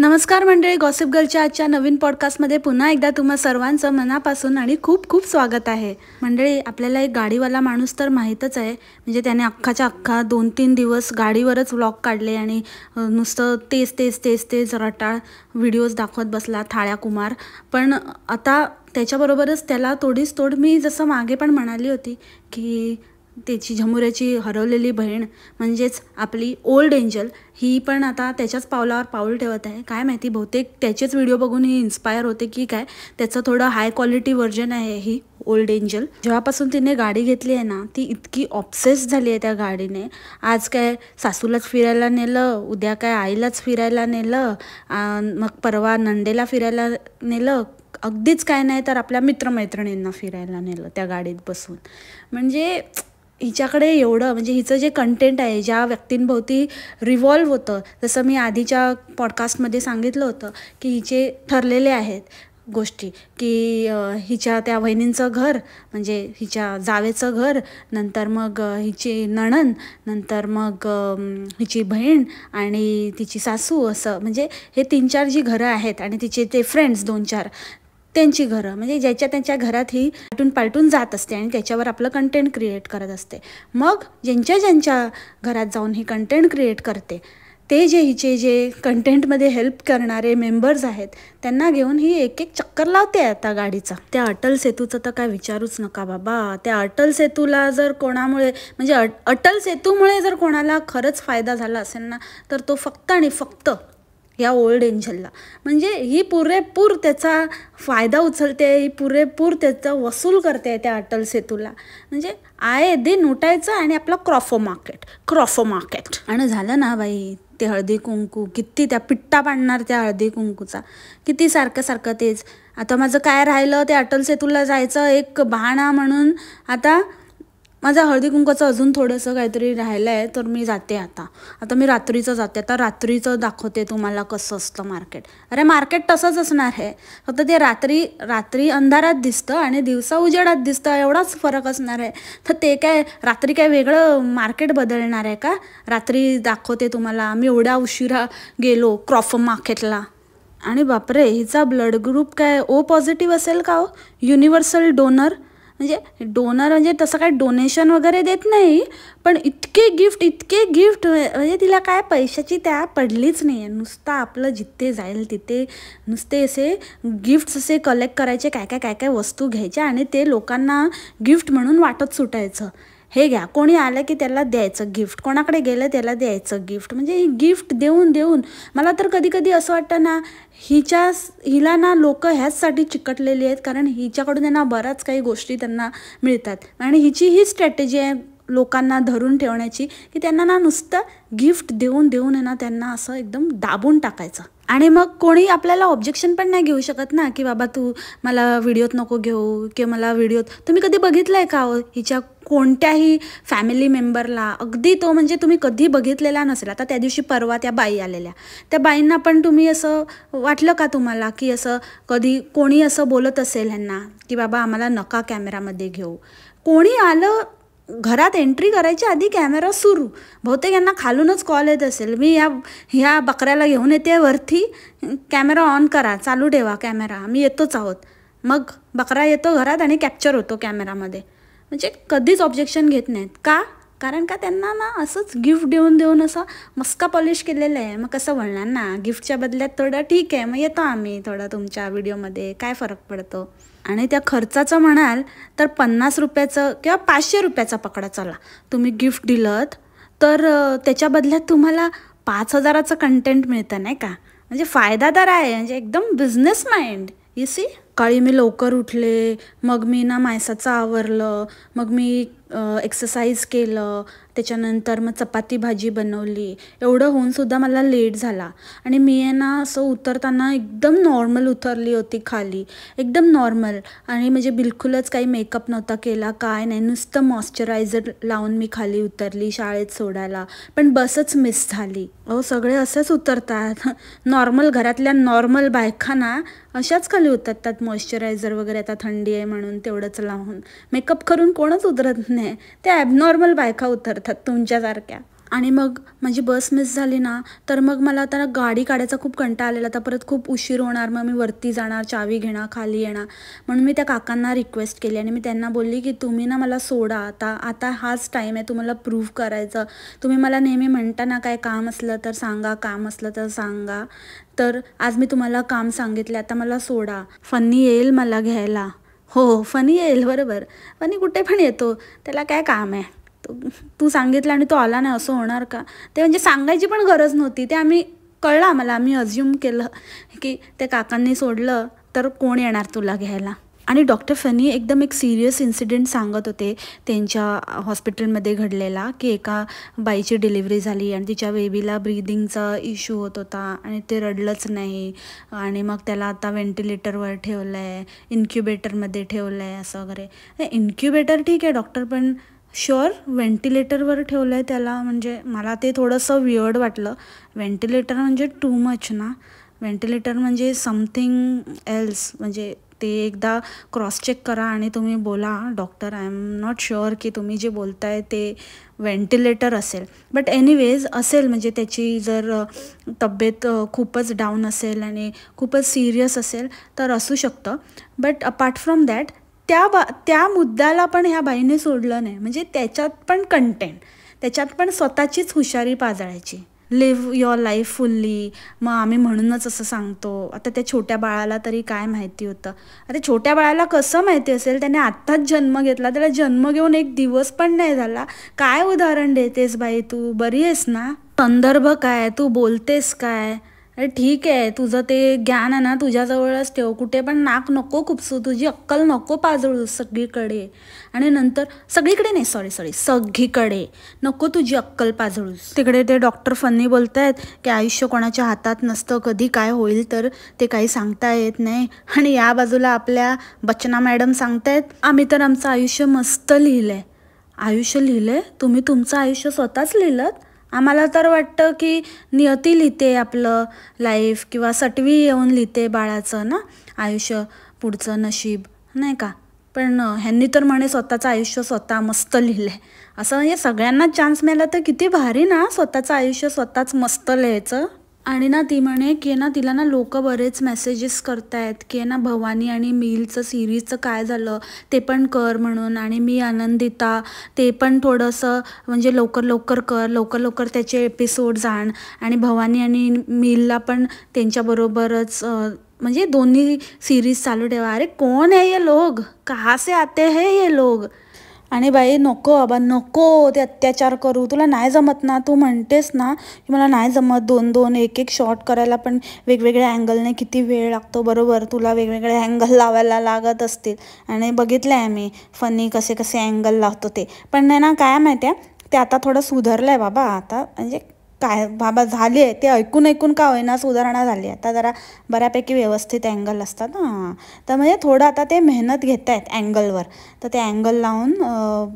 नमस्कार मंडळी गॉसिप गर्लच्या आजच्या नवीन पॉडकास्टमध्ये पुन्हा एकदा तुम्हा सर्वांचं मनापासून आणि खूप खूप स्वागत आहे मंडळी आपल्याला एक गाडीवाला माणूस तर माहीतच आहे म्हणजे त्याने अख्खाच्या अख्खा दोन तीन दिवस गाडीवरच व्लॉग काढले आणि नुसतं तेच तेच तेच तेच रटाळ व्हिडिओज दाखवत बसला थाळ्या कुमार पण आता त्याच्याबरोबरच त्याला तोडीस तोड मी जसं मागे पण म्हणाली होती की त्याची झमुऱ्याची हरवलेली बहीण म्हणजेच आपली ओल्ड एंजल ही पण आता त्याच्याच पावलावर पाऊल ठेवत आहे काय माहिती बहुतेक त्याचेच व्हिडिओ बघून ही इन्स्पायर होते की काय त्याचं थोडं हाय क्वालिटी व्हर्जन आहे ही ओल्ड एंजल जेव्हापासून तिने गाडी घेतली आहे ना ती इतकी ऑप्सेस झाली आहे त्या गाडीने आज काय सासूलाच फिरायला नेलं उद्या काय आईलाच फिरायला नेलं मग परवा नंडेला फिरायला नेलं अगदीच काय नाही तर आपल्या मित्रमैत्रिणींना फिरायला नेलं त्या गाडीत बसून म्हणजे हिच्याकडे एवढं म्हणजे हिचं जे कंटेंट आहे ज्या व्यक्तींभोवती रिव्हॉल्व होतं जसं मी आधीच्या पॉडकास्टमध्ये सांगितलं होतं की हिचे ठरलेले आहेत गोष्टी की हिच्या त्या वहिनींचं घर म्हणजे हिच्या जावेचं घर नंतर मग हिची नणन नंतर मग हिची बहीण आणि तिची सासू असं म्हणजे हे तीन चार जी घरं आहेत आणि तिचे ते फ्रेंड्स दोन चार त्यांची घरं म्हणजे ज्याच्या त्यांच्या घरात ही पालटून पालटून जात असते आणि त्याच्यावर आपलं कंटेंट क्रिएट करत असते मग ज्यांच्या ज्यांच्या घरात जाऊन ही कंटेंट क्रिएट करते ते जे हिचे जे कंटेंटमध्ये हेल्प करणारे मेंबर्स आहेत त्यांना घेऊन ही एक एक चक्कर लावते आता गाडीचा त्या अटल सेतूचं तर काय विचारूच नका बाबा त्या अटल सेतूला जर कोणामुळे म्हणजे अटल सेतूमुळे जर कोणाला खरंच फायदा झाला असेल ना तर तो फक्त आणि फक्त या ओल्ड एंजलला म्हणजे ही पुरेपूर त्याचा फायदा उचलते ही पुरेपूर त्याचा वसूल करते त्या अटल सेतूला म्हणजे आहे दे नोटायचं आणि आपलं क्रॉफो मार्केट क्रॉफो मार्केट आणि झालं ना बाई ते हळदी कुंकू किती त्या पिट्टा पाडणार त्या हळदी कुंकूचा किती सारखं सारखं तेच आता माझं काय राहिलं ते अटल सेतूला जायचं एक बहाणा म्हणून आता माझ्या हळदी कुंकाचं अजून थोडंसं काहीतरी राहिलं आहे तर मी जाते आता आता मी रात्रीचं जाते आता रात्रीचं दाखवते तुम्हाला कसं असतं मार्केट अरे मार्केट तसंच असणार आहे फक्त ते रात्री रात्री अंधारात दिसतं आणि दिवसा उजेडात दिसतं एवढाच फरक असणार आहे तर ते काय रात्री काय वेगळं मार्केट बदलणार आहे का रात्री दाखवते तुम्हाला आम्ही एवढ्या उशिरा गेलो क्रॉफ मार्केटला आणि बापरे हिचा ब्लड ग्रुप काय ओ पॉझिटिव्ह असेल का हो युनिव्हर्सल डोनर म्हणजे डोनर म्हणजे तसं काय डोनेशन वगैरे देत नाही पण इतके गिफ्ट इतके गिफ्ट म्हणजे तिला काय पैशाची त्या पडलीच नाही आहे नुसतं आपलं जिथे जाईल तिथे नुसते असे गिफ्ट्स असे कलेक्ट करायचे काय काय काय काय वस्तू घ्यायच्या आणि ते लोकांना गिफ्ट म्हणून वाटत सुटायचं हे घ्या कोणी आलं की त्याला द्यायचं गिफ्ट कोणाकडे गेलं त्याला द्यायचं गिफ्ट म्हणजे ही गिफ्ट देऊन देऊन मला तर कधी कधी असं वाटतं ना हिच्या हिला ना लोकं ह्याचसाठी चिकटलेली आहेत कारण हिच्याकडून त्यांना बऱ्याच काही गोष्टी त्यांना मिळतात आणि हिची ही स्ट्रॅटेजी आहे लोकांना धरून ठेवण्याची की त्यांना ना नुसतं गिफ्ट देऊन देऊन ना त्यांना असं एकदम दाबून टाकायचं आणि मग कोणी आपल्याला ऑब्जेक्शन पण नाही घेऊ शकत ना की बाबा तू मला व्हिडिओत नको घेऊ किंवा मला व्हिडिओत तुम्ही कधी बघितलं आहे का हो, हिच्या कोणत्याही फॅमिली मेंबरला अगदी तो म्हणजे तुम्ही कधी बघितलेला नसेल आता त्या दिवशी परवा त्या बाई आलेल्या त्या बाईंना पण तुम्ही असं वाटलं का तुम्हाला की असं कधी कोणी असं बोलत असेल ह्यांना की बाबा आम्हाला नका कॅमेरामध्ये घेऊ कोणी आलं घरात एंट्री करायच्या आधी कॅमेरा सुरू बहुतेक यांना खालूनच कॉल येत असेल मी या ह्या बकऱ्याला घेऊन येते वरती कॅमेरा ऑन करा चालू ठेवा कॅमेरा आम्ही येतोच आहोत मग बकरा येतो घरात आणि कॅप्चर होतो कॅमेरामध्ये म्हणजे कधीच ऑब्जेक्शन घेत नाहीत का कारण का त्यांना ना असंच गिफ्ट देऊन देऊन असं मस्का पॉलिश केलेलं आहे मग कसं म्हणणार ना गिफ्टच्या बदल्यात थोडं ठीक आहे मग येतो आम्ही थोडा तुमच्या व्हिडिओमध्ये काय फरक पडतो आणि त्या खर्चाचं म्हणाल तर पन्नास रुपयाचं किंवा पाचशे रुपयाचा पकडा चला तुम्ही गिफ्ट दिलं तर त्याच्या बदल्यात तुम्हाला पाच हजाराचं कंटेंट मिळतं नाही का म्हणजे फायदा तर आहे म्हणजे एकदम बिझनेस माइंड यू सी सकाळी मी लवकर उठले मग मी ना मायसाचं आवरलं मग मी एक्सरसाइज केलं त्याच्यानंतर मग चपाती भाजी बनवली एवढं होऊनसुद्धा मला लेट झाला आणि मी आहे ना असं उतरताना एकदम नॉर्मल उतरली होती खाली एकदम नॉर्मल आणि म्हणजे बिलकुलच काही मेकअप नव्हता केला काय नाही नुसतं मॉइश्चरायझर लावून मी खाली उतरली शाळेत सोडायला पण बसच मिस झाली अहो सगळे असंच उतरतात नॉर्मल घरातल्या नॉर्मल बायका ना अशाच खाली उतरतात मॉइश्चरायझर वगैरे आता थंडी आहे म्हणून तेवढंच लावून मेकअप करून कोणच उतरत नाही ते ॲबनॉर्मल बायका उतरतात तुमच्यासारख्या आणि मग माझी बस मिस झाली ना तर मग मला आता गाडी काढायचा खूप कंटा आलेला आता परत खूप उशीर होणार मग मी वरती जाणार चावी घेणार खाली येणार म्हणून मी त्या काकांना रिक्वेस्ट केली आणि मी त्यांना बोलली की तुम्ही ना मला सोडा आता आता हाच टाईम आहे तुम्हाला प्रूव्ह करायचं तुम्ही मला नेहमी म्हणता ना काय काम असलं तर सांगा काम असलं तर सांगा तर आज मी तुम्हाला काम सांगितले आता मला सोडा फनी येईल मला घ्यायला हो, हो फनी येईल बरोबर फनी कुठे पण येतो त्याला काय काम आहे तू सांगितलं आणि तो आला नाही असं होणार का ते म्हणजे सांगायची पण गरज नव्हती ते आम्ही कळलं आम्हाला आम्ही अज्युम केलं की ते काकांनी सोडलं तर कोण येणार तुला घ्यायला आणि डॉक्टर फनी एकदम एक सिरियस इन्सिडेंट सांगत होते त्यांच्या हॉस्पिटलमध्ये घडलेला की एका बाईची डिलिव्हरी झाली आणि तिच्या बेबीला ब्रीदिंगचा इश्यू होत होता आणि ते रडलंच नाही आणि मग त्याला आता व्हेंटिलेटरवर ठेवलं आहे इन्क्युबेटरमध्ये ठेवलं आहे असं वगैरे इन्क्युबेटर ठीक आहे डॉक्टर पण शुअर व्हेंटिलेटरवर ठेवलं आहे त्याला म्हणजे मला ते थोडंसं विअर्ड वाटलं व्हेंटिलेटर म्हणजे टू मच ना व्हेंटिलेटर म्हणजे समथिंग एल्स म्हणजे ते एकदा क्रॉस चेक करा आणि तुम्ही बोला doctor I am not sure की तुम्ही जे बोलताय ते व्हेंटिलेटर असेल बट एनिवेज असेल म्हणजे त्याची जर तब्येत खूपच डाऊन असेल आणि खूपच सिरियस असेल तर असू शकतं बट अपार्ट फ्रॉम दॅट त्या बा त्या मुद्द्याला पण ह्या बाईने सोडलं नाही म्हणजे त्याच्यात पण कंटेंट त्याच्यात पण स्वतःचीच हुशारी पाजळायची लिव्ह युअर लाईफ फुल्ली मग आम्ही म्हणूनच असं सांगतो आता त्या छोट्या बाळाला तरी काय माहिती होतं आता छोट्या बाळाला कसं माहिती असेल त्याने आत्ताच जन्म घेतला त्याला जन्म घेऊन एक दिवस पण नाही झाला काय उदाहरण देतेस बाई तू बरी आहेस ना संदर्भ काय तू बोलतेस काय अरे ठीक आहे तुझं ते ज्ञान आहे ना तुझ्याजवळच ठेव कुठे पण नाक नको खुपसू तुझी अक्कल नको पाजळू सगळीकडे आणि नंतर सगळीकडे नाही सॉरी सॉरी सगळीकडे नको तुझी अक्कल पाजळूस तिकडे ते डॉक्टर फन्नी बोलत आहेत की आयुष्य कोणाच्या हातात नसतं कधी काय होईल तर ते काही सांगता येत नाही आणि या बाजूला आपल्या बचना मॅडम सांगतायत आम्ही तर आमचं आयुष्य मस्त लिहिलं आहे आयुष्य लिहिलं आहे तुम्ही तुमचं आयुष्य स्वतःच लिहिलं आम्हाला तर वाटतं की नियती लिहिते आपलं लाईफ किंवा सटवी येऊन लिहिते बाळाचं ना आयुष्य पुढचं नशीब नाही का पण ह्यांनी तर म्हणे स्वतःचं आयुष्य स्वतः मस्त लिहिलं आहे असं म्हणजे सगळ्यांना चान्स मिळाला तर किती भारी ना स्वतःचं आयुष्य स्वतःच मस्त लिहायचं आणि ना ती म्हणे की ना तिला ना लोक बरेच मेसेजेस करतायत की ना भवानी आणि मिलचं सिरीजचं काय झालं ते पण कर म्हणून आणि मी आनंदिता ते पण थोडंसं म्हणजे लवकर लवकर कर लवकर लवकर त्याचे एपिसोड जाण आणि भवानी आणि मिलला पण त्यांच्याबरोबरच म्हणजे दोन्ही सिरीज चालू ठेवा अरे कोण आहे हे लोग कहाँ से आते हैं ये लोग आणि बाई नको बाबा नको ते अत्याचार करू तुला नाही जमत ना तू म्हणतेस ना की मला नाही जमत दोन दोन एक एक शॉट करायला पण वेगवेगळ्या अँगलने किती वेळ लागतो बरोबर तुला वेगवेगळे अँगल लावायला लागत असतील आणि बघितलं आहे मी फनी कसे कसे अँगल लावतो ते पण नाही ना काय माहिती आहे ते आता थोडं सुधारलं आहे बाबा आता म्हणजे काय बाबा झाले आहे ते ऐकून ऐकून का होईना सुधारणा झाली आहे आता जरा बऱ्यापैकी व्यवस्थित अँगल असतात ना तर म्हणजे थोडं आता ते मेहनत घेत आहेत अँगलवर तर ते अँगल लावून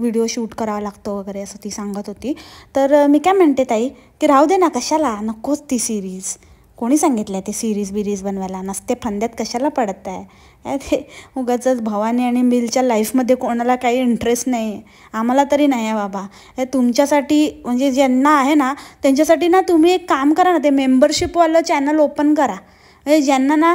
व्हिडिओ शूट करावा लागतो वगैरे असं ती सांगत होती तर मी काय म्हणते ताई की राहू दे ना कशाला नकोच ती सिरीज कोणी सांगितलं आहे ते सिरीज बिरीज बनवायला नसते फंद्यात कशाला पडत आहे ते उगाच भवानी आणि मिलच्या लाईफमध्ये कोणाला काही इंटरेस्ट नाही आम्हाला तरी नाही आहे बाबा हे तुमच्यासाठी म्हणजे ज्यांना आहे ना त्यांच्यासाठी ना तुम्ही एक काम करा ना ते मेंबरशिपवालं चॅनल ओपन करा म्हणजे ज्यांना ना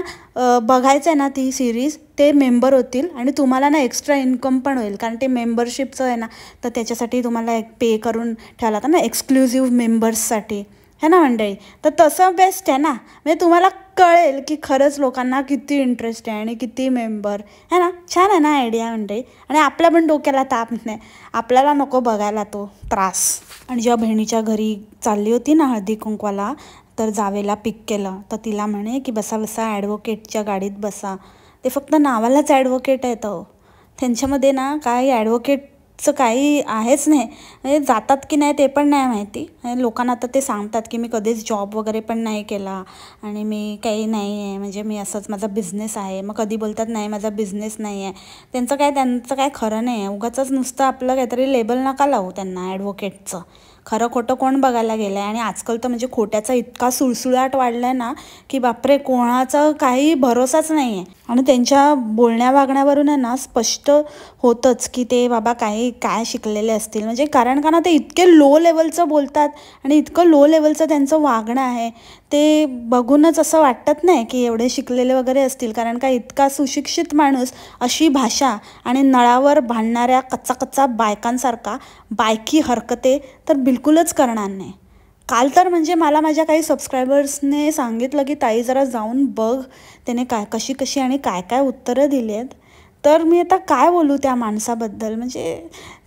बघायचं आहे ना ती सिरीज ते मेंबर होतील आणि तुम्हाला ना एक्स्ट्रा इन्कम पण होईल कारण ते मेंबरशिपचं आहे ना तर त्याच्यासाठी तुम्हाला एक पे करून ठेवला लागतं ना एक्सक्लुझिव्ह मेंबर्ससाठी है ना मंडळी तर तसं बेस्ट आहे ना म्हणजे तुम्हाला कळेल की खरंच लोकांना किती इंटरेस्ट आहे आणि किती मेंबर है ना छान आहे ना आयडिया मंडळी आणि आपल्या पण डोक्याला ताप नाही आपल्याला नको बघायला तो त्रास आणि जेव्हा बहिणीच्या घरी चालली होती ना हळदी कुंकवाला तर जावेला पिक केलं तर तिला म्हणे की बसा बसा ॲडव्होकेटच्या गाडीत बसा ते फक्त नावालाच ॲडव्होकेट आहेत त्यांच्यामध्ये ना काय ॲडव्होकेट चं काही आहेच नाही म्हणजे जातात की नाही ते पण नाही माहिती लोकांना आता ते सांगतात की मी कधीच जॉब वगैरे पण नाही केला आणि मी काही नाही आहे म्हणजे मी असंच माझा बिझनेस आहे मग कधी बोलतात नाही माझा बिझनेस नाही आहे त्यांचं काय त्यांचं काय खरं नाही आहे उगाच नुसतं आपलं काहीतरी लेबल नका लावू त्यांना ॲडव्होकेटचं खरं खोटं कोण बघायला गेलं आहे आणि आजकाल तर म्हणजे खोट्याचा इतका सुळसुळाट वाढला आहे ना की बापरे कोणाचा काही भरोसाच नाही आहे आणि त्यांच्या बोलण्या वागण्यावरून आहे ना स्पष्ट होतंच की ते बाबा काही काय शिकलेले असतील म्हणजे कारण का ना ते इतके लो लेवलचं बोलतात आणि इतकं लो लेवलचं त्यांचं वागणं आहे ते बघूनच असं वाटत नाही की एवढे शिकलेले वगैरे असतील कारण का इतका सुशिक्षित माणूस अशी भाषा आणि नळावर भांडणाऱ्या कच्चा कच्चा बायकांसारखा बायकी हरकते तर बिलकुलच करणार नाही काल तर म्हणजे मला माझ्या काही सबस्क्रायबर्सने सांगितलं की ताई जरा जाऊन बघ त्याने काय कशी कशी आणि काय काय उत्तरं दिली आहेत तर मी आता काय बोलू त्या माणसाबद्दल म्हणजे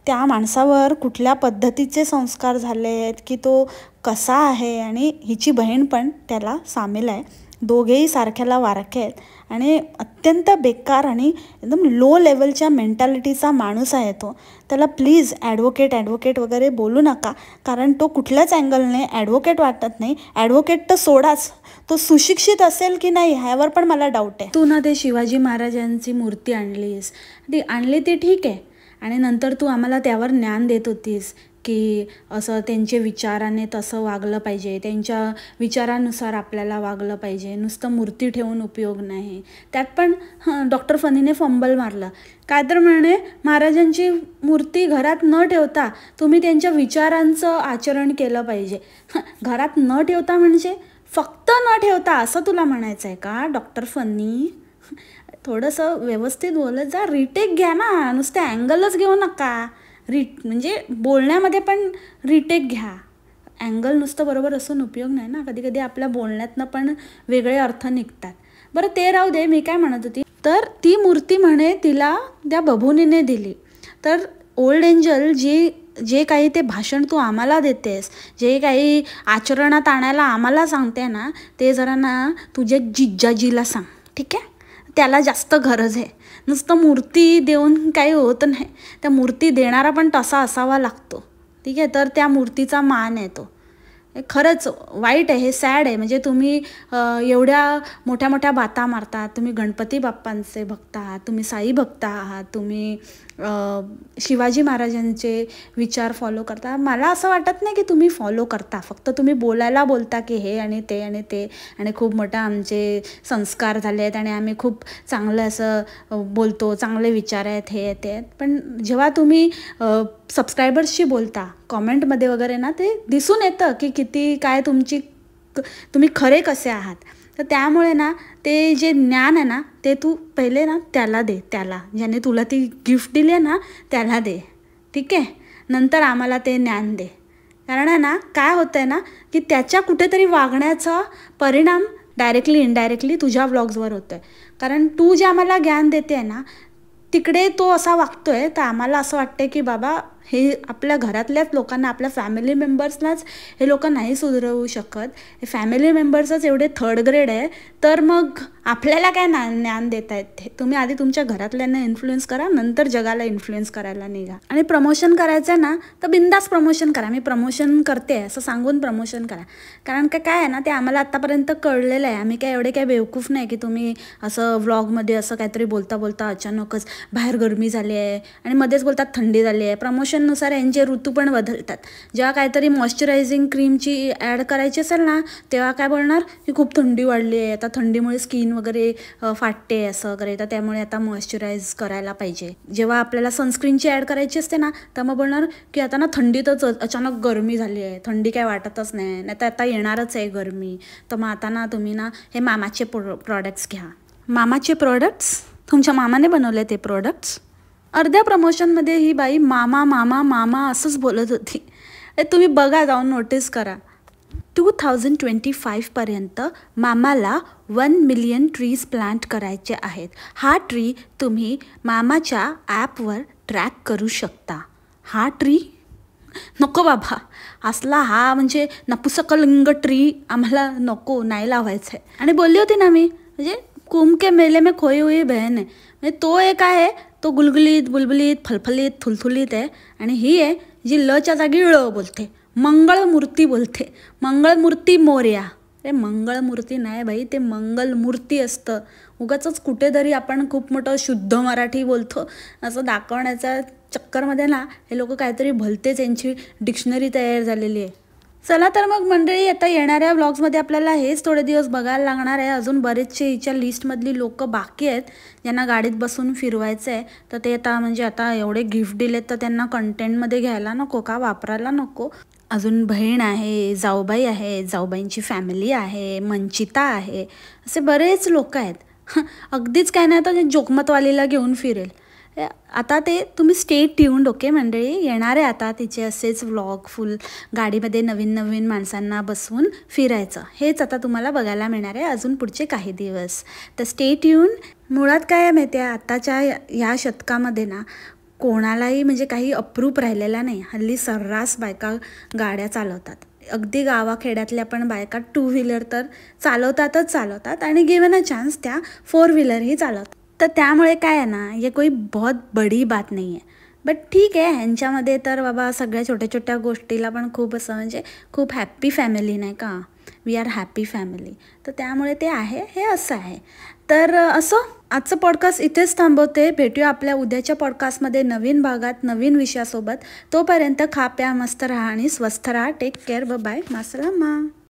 त्या माणसावर कुठल्या पद्धतीचे संस्कार झाले आहेत की तो कसा आहे आणि हिची बहीण पण त्याला सामील आहे दोघेही सारख्याला वारखे आहेत आणि अत्यंत बेकार आणि एकदम लो लेवलच्या मेंटॅलिटीचा माणूस आहे तो त्याला प्लीज ॲडव्होकेट ॲडव्होकेट वगैरे बोलू नका कारण तो कुठल्याच अँगलने ॲडव्होकेट वाटत नाही ॲडव्होकेट तर सोडाच तो सुशिक्षित असेल की नाही ह्यावर पण मला डाऊट आहे तू ना ते शिवाजी महाराजांची मूर्ती आणलीस ती आणली ती ठीक आहे आणि नंतर तू आम्हाला त्यावर ज्ञान देत होतीस की असं त्यांचे विचाराने तसं वागलं पाहिजे त्यांच्या विचारानुसार आपल्याला वागलं पाहिजे नुसतं मूर्ती ठेवून उपयोग नाही त्यात पण डॉक्टर फनीने फंबल मारला काय तर म्हणे महाराजांची मूर्ती घरात न ठेवता तुम्ही त्यांच्या विचारांचं आचरण केलं पाहिजे घरात न ठेवता म्हणजे फक्त न ठेवता असं तुला म्हणायचं आहे का डॉक्टर फनी थोडंसं व्यवस्थित बोलत जा रिटेक घ्या ना नुसते अँगलच घेऊ नका रि म्हणजे बोलण्यामध्ये पण रिटेक घ्या अँगल नुसतं बरोबर असून उपयोग नाही ना कधी कधी आपल्या बोलण्यातनं पण वेगळे अर्थ निघतात बरं ते राहू दे मी काय म्हणत होती तर ती मूर्ती म्हणे तिला त्या बभुनीने दिली तर ओल्ड एंजल जी जे काही ते भाषण तू आम्हाला देतेस जे काही आचरणात आणायला आम्हाला सांगते ना ते जरा ना तुझ्या जिज्जाजीला सांग ठीक आहे त्याला जास्त गरज आहे नुसतं मूर्ती देऊन काही होत नाही त्या मूर्ती देणारा पण तसा असावा लागतो ठीक आहे तर त्या मूर्तीचा मान येतो खरंच वाईट आहे हे सॅड आहे म्हणजे तुम्ही एवढ्या मोठ्या मोठ्या बाता मारता तुम्ही गणपती बाप्पांचे भक्त आहात तुम्ही साई भक्त आहात तुम्ही शिवाजी महाराजांचे विचार फॉलो करता मला असं वाटत नाही की तुम्ही फॉलो करता फक्त तुम्ही बोलायला बोलता की हे आणि ते आणि ते आणि खूप मोठा आमचे संस्कार झाले आहेत आणि आम्ही खूप चांगलं असं बोलतो चांगले विचार आहेत हे ते आहेत पण जेव्हा तुम्ही सबस्क्रायबर्सशी बोलता कॉमेंटमध्ये वगैरे ना ते दिसून येतं की किती काय तुमची तुम्ही खरे कसे आहात तर त्यामुळे ना ते जे ज्ञान आहे ना ते तू पहिले ना त्याला दे त्याला ज्याने तुला ती गिफ्ट दिली आहे ना त्याला दे ठीक आहे नंतर आम्हाला ते ज्ञान दे कारण ना काय होतं आहे ना की त्याच्या कुठेतरी वागण्याचा परिणाम डायरेक्टली इनडायरेक्टली तुझ्या ब्लॉग्सवर होतो आहे कारण तू जे आम्हाला ज्ञान देते आहे ना तिकडे तो असा वागतो आहे तर आम्हाला असं वाटतं की बाबा हे आपल्या घरातल्याच लोकांना आपल्या फॅमिली मेंबर्सलाच हे लोक नाही सुधरवू शकत हे फॅमिली मेंबर्सच एवढे थर्ड ग्रेड आहे तर मग आपल्याला काय ना ज्ञान देत आहेत तुम्ही आधी तुमच्या घरातल्यांना इन्फ्लुएन्स करा नंतर जगाला इन्फ्लुएन्स करायला निघा आणि प्रमोशन करायचं ना तर बिंदास प्रमोशन करा मी प्रमोशन करते असं सांगून प्रमोशन करा कारण का काय आहे ना ते आम्हाला आत्तापर्यंत कळलेलं आहे आम्ही काय एवढे काय बेवकूफ नाही की तुम्ही असं व्लॉगमध्ये असं काहीतरी बोलता बोलता अचानकच बाहेर गरमी झाली आहे आणि मध्येच बोलतात थंडी झाली आहे प्रमोशन नुसार यांचे ऋतू पण बदलतात जेव्हा काहीतरी मॉइश्चरायझिंग क्रीमची ॲड करायची असेल ना तेव्हा काय बोलणार की खूप थंडी वाढली आहे आता थंडीमुळे स्किन वगैरे फाटते असं वगैरे तर त्यामुळे आता मॉइश्चरायझ करायला पाहिजे जेव्हा आपल्याला सनस्क्रीनची ॲड करायची असते ना तर मग बोलणार की आता ना थंडीतच अचानक गरमी झाली आहे थंडी काय वाटतच नाही नाही तर आता येणारच आहे गरमी तर मग आता ना तुम्ही ना हे मामाचे प्रो प्रॉडक्ट्स घ्या मामाचे प्रोडक्ट्स तुमच्या मामाने बनवले ते प्रोडक्ट्स अर्ध्या प्रमोशनमध्ये ही बाई मामा मामा मामा असंच बोलत होती तुम्ही बघा जाऊन नोटीस करा टू थाउजंड ट्वेंटी फाईव्हपर्यंत मामाला वन मिलियन ट्रीज प्लांट करायचे आहेत हा ट्री तुम्ही मामाच्या ॲपवर ट्रॅक करू शकता हा ट्री नको बाबा असला हा म्हणजे नपुसकलिंग ट्री आम्हाला नको नाही लावायचं आहे आणि बोलली होती ना मी म्हणजे कुमके मेले मे खोई हुई बहन आहे म्हणजे तो एक आहे तो गुलगुलीत बुलबुलीत फलफलीत थुलथुलीत आहे आणि ही आहे जी लच्या जागी ळ बोलते मंगळमूर्ती बोलते मंगळमूर्ती मोर्या अरे मंगळमूर्ती नाही भाई ते मंगलमूर्ती असतं उगाच कुठेतरी आपण खूप मोठं शुद्ध मराठी बोलतो असं दाखवण्याच्या चक्करमध्ये ना हे लोक काहीतरी भलतेच यांची डिक्शनरी तयार झालेली आहे चला तर मग मंडळी आता येणाऱ्या ब्लॉग्समध्ये आपल्याला हेच थोडे दिवस बघायला लागणार आहे अजून बरेचसे हिच्या लिस्टमधली लोकं बाकी आहेत ज्यांना गाडीत बसून फिरवायचं आहे तर ते आता म्हणजे आता एवढे गिफ्ट दिलेत तर त्यांना कंटेंटमध्ये घ्यायला नको का वापरायला नको अजून बहीण आहे जाऊबाई आहे जाऊबाईंची फॅमिली आहे मंचिता आहे असे बरेच लोक आहेत अगदीच काय नाही आता जोकमतवालीला घेऊन फिरेल आता ते तुम्ही स्टेट ट्यून्ड ओके मंडळी येणार आहे आता तिचे असेच व्लॉग फुल गाडीमध्ये नवीन नवीन माणसांना बसवून फिरायचं हेच आता तुम्हाला बघायला मिळणार आहे अजून पुढचे काही दिवस तर स्टेट ट्यून मुळात काय आहे माहिती आहे आत्ताच्या या शतकामध्ये ना कोणालाही म्हणजे काही अप्रूप राहिलेला नाही हल्ली सर्रास बायका गाड्या चालवतात अगदी गावाखेड्यातल्या पण बायका टू व्हीलर तर चालवतातच चालवतात आणि गिवन अ चान्स त्या फोर व्हीलरही चालवतात तर त्यामुळे काय आहे ना हे कोई बहुत बडी बात नाही आहे बट ठीक आहे ह्यांच्यामध्ये तर बाबा सगळ्या छोट्या छोट्या गोष्टीला पण खूप असं म्हणजे खूप हॅप्पी फॅमिली नाही का वी आर हॅप्पी फॅमिली तर त्यामुळे ते आहे हे असं आहे तर असं आजचं पॉडकास्ट इथेच थांबवते भेटूया आपल्या उद्याच्या पॉडकास्टमध्ये नवीन भागात नवीन विषयासोबत तोपर्यंत खा प्या मस्त राहा आणि स्वस्थ राहा टेक केअर ब बाय मा